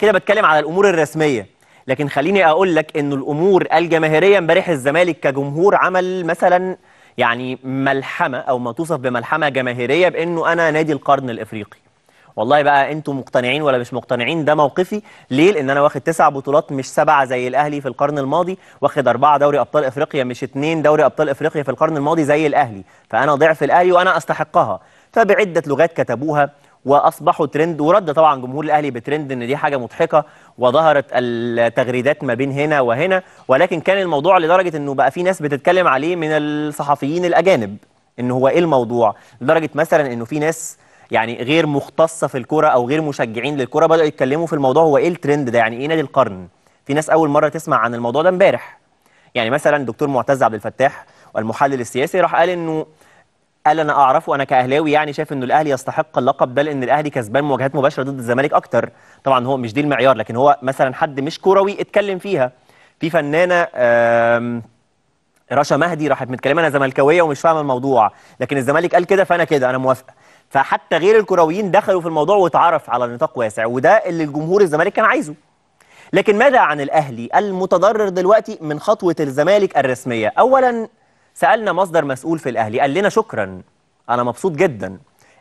كده بتكلم على الامور الرسميه لكن خليني اقول لك ان الامور الجماهيريه امبارح الزمالك كجمهور عمل مثلا يعني ملحمه او ما توصف بملحمه جماهيريه بانه انا نادي القرن الافريقي والله بقى انتم مقتنعين ولا مش مقتنعين ده موقفي ليه لان انا واخد تسع بطولات مش سبعه زي الاهلي في القرن الماضي واخد اربعه دوري ابطال افريقيا مش اثنين دوري ابطال افريقيا في القرن الماضي زي الاهلي فانا ضعف الاهلي وانا استحقها فبعده لغات كتبوها واصبحوا ترند ورد طبعا جمهور الاهلي بترند ان دي حاجه مضحكه وظهرت التغريدات ما بين هنا وهنا ولكن كان الموضوع لدرجه انه بقى في ناس بتتكلم عليه من الصحفيين الاجانب ان هو ايه الموضوع لدرجه مثلا انه في ناس يعني غير مختصه في الكره او غير مشجعين للكره بداوا يتكلموا في الموضوع هو ايه الترند ده يعني ايه نادي القرن في ناس اول مره تسمع عن الموضوع ده امبارح يعني مثلا دكتور معتز عبد الفتاح والمحلل السياسي راح قال انه قال انا اعرفه انا كاهلاوي يعني شايف انه الاهلي يستحق اللقب ده لان الاهلي كسبان مواجهات مباشره ضد الزمالك اكتر طبعا هو مش دي المعيار لكن هو مثلا حد مش كروي اتكلم فيها في فنانه رشا مهدي راحت متكلمه انا زملكاويه ومش فاهمه الموضوع لكن الزمالك قال كده فانا كده انا موافقه فحتى غير الكرويين دخلوا في الموضوع واتعرف على نطاق واسع وده اللي الجمهور الزمالك كان عايزه لكن ماذا عن الاهلي المتضرر دلوقتي من خطوه الزمالك الرسميه اولا سالنا مصدر مسؤول في الاهلي قال لنا شكرا انا مبسوط جدا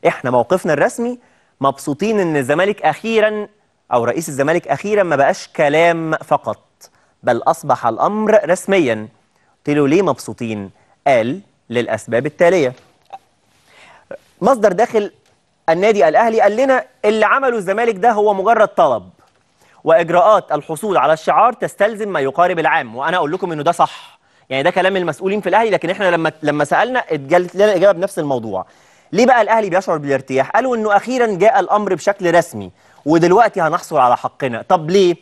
احنا موقفنا الرسمي مبسوطين ان الزمالك اخيرا او رئيس الزمالك اخيرا ما بقاش كلام فقط بل اصبح الامر رسميا قلت له ليه مبسوطين قال للاسباب التاليه مصدر داخل النادي الاهلي قال لنا اللي عمله الزمالك ده هو مجرد طلب واجراءات الحصول على الشعار تستلزم ما يقارب العام وانا اقول لكم انه ده صح يعني ده كلام المسؤولين في الاهلي لكن احنا لما لما سالنا اتجلت لنا الاجابه بنفس الموضوع ليه بقى الاهلي بيشعر بالارتياح قالوا انه اخيرا جاء الامر بشكل رسمي ودلوقتي هنحصل على حقنا طب ليه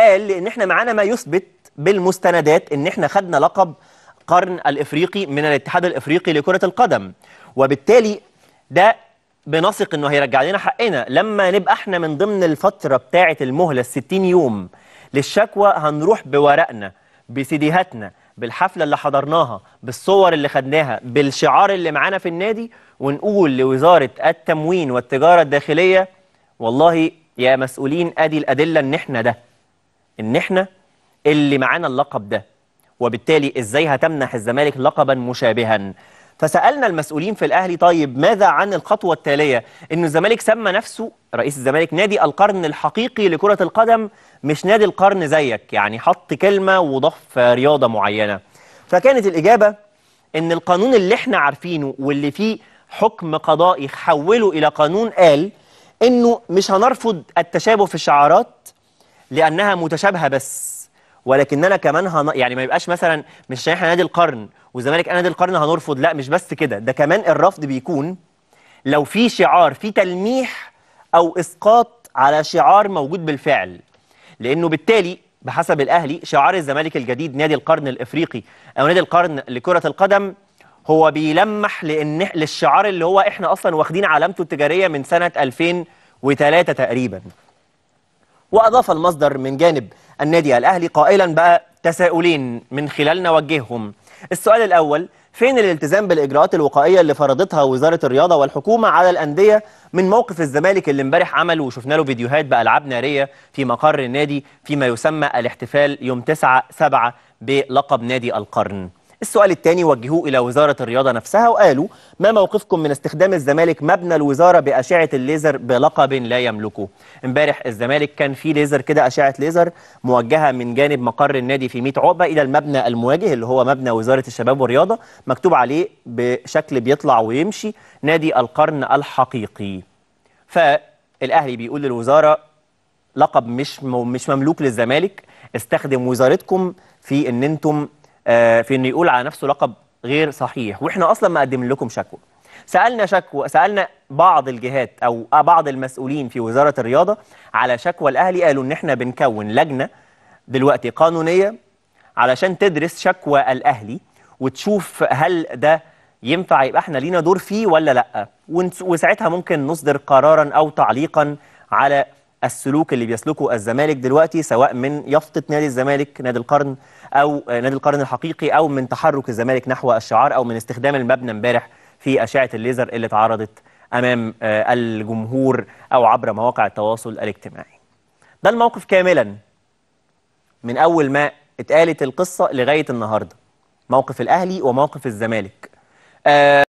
قال لان احنا معانا ما يثبت بالمستندات ان احنا خدنا لقب قرن الافريقي من الاتحاد الافريقي لكره القدم وبالتالي ده بنثق انه هيرجع لنا حقنا لما نبقى احنا من ضمن الفتره بتاعه المهله ال 60 يوم للشكوى هنروح بورقنا بسيديهاتنا بالحفله اللي حضرناها بالصور اللي خدناها بالشعار اللي معانا في النادي ونقول لوزاره التموين والتجاره الداخليه والله يا مسؤولين ادي الادله ان احنا ده ان احنا اللي معانا اللقب ده وبالتالي ازاي هتمنح الزمالك لقبا مشابها فسالنا المسؤولين في الاهلي طيب ماذا عن الخطوه التاليه ان الزمالك سمى نفسه رئيس الزمالك نادي القرن الحقيقي لكره القدم مش نادي القرن زيك يعني حط كلمه وضف رياضه معينه فكانت الاجابه ان القانون اللي احنا عارفينه واللي فيه حكم قضائي حوله الى قانون قال انه مش هنرفض التشابه في الشعارات لانها متشابهه بس ولكننا كمان هن... يعني ما يبقاش مثلا مش احنا نادي القرن والزمالك انا القرن هنرفض لا مش بس كده ده كمان الرفض بيكون لو في شعار في تلميح او اسقاط على شعار موجود بالفعل لانه بالتالي بحسب الاهلي شعار الزمالك الجديد نادي القرن الافريقي او نادي القرن لكره القدم هو بيلمح لان للشعار اللي هو احنا اصلا واخدين علامته التجاريه من سنه 2003 تقريبا واضاف المصدر من جانب النادي الاهلي قائلا بقى تساؤلين من خلال نوجههم السؤال الأول فين الالتزام بالإجراءات الوقائية اللي فرضتها وزارة الرياضة والحكومة على الأندية من موقف الزمالك اللي امبارح عمل وشفنا له فيديوهات بألعاب نارية في مقر النادي فيما يسمى الاحتفال يوم 9 7 بلقب نادي القرن السؤال الثاني وجهوه إلى وزارة الرياضة نفسها وقالوا ما موقفكم من استخدام الزمالك مبنى الوزارة بأشعة الليزر بلقب لا يملكه امبارح الزمالك كان في ليزر كده أشعة ليزر موجهة من جانب مقر النادي في 100 عقبة إلى المبنى المواجه اللي هو مبنى وزارة الشباب والرياضة مكتوب عليه بشكل بيطلع ويمشي نادي القرن الحقيقي فالأهلي بيقول للوزارة لقب مش مش مملوك للزمالك استخدم وزارتكم في ان انتم آه، في انه يقول على نفسه لقب غير صحيح واحنا اصلا مقدمين لكم شكوى سالنا شكوى سالنا بعض الجهات او بعض المسؤولين في وزاره الرياضه على شكوى الاهلي قالوا ان احنا بنكون لجنه دلوقتي قانونيه علشان تدرس شكوى الاهلي وتشوف هل ده ينفع يبقى احنا لينا دور فيه ولا لا وساعتها ممكن نصدر قرارا او تعليقا على السلوك اللي بيسلكه الزمالك دلوقتي سواء من يافطه نادي الزمالك نادي القرن او نادي القرن الحقيقي او من تحرك الزمالك نحو الشعار او من استخدام المبنى امبارح في اشعه الليزر اللي اتعرضت امام آه، الجمهور او عبر مواقع التواصل الاجتماعي. ده الموقف كاملا من اول ما اتقالت القصه لغايه النهارده. موقف الاهلي وموقف الزمالك. آه،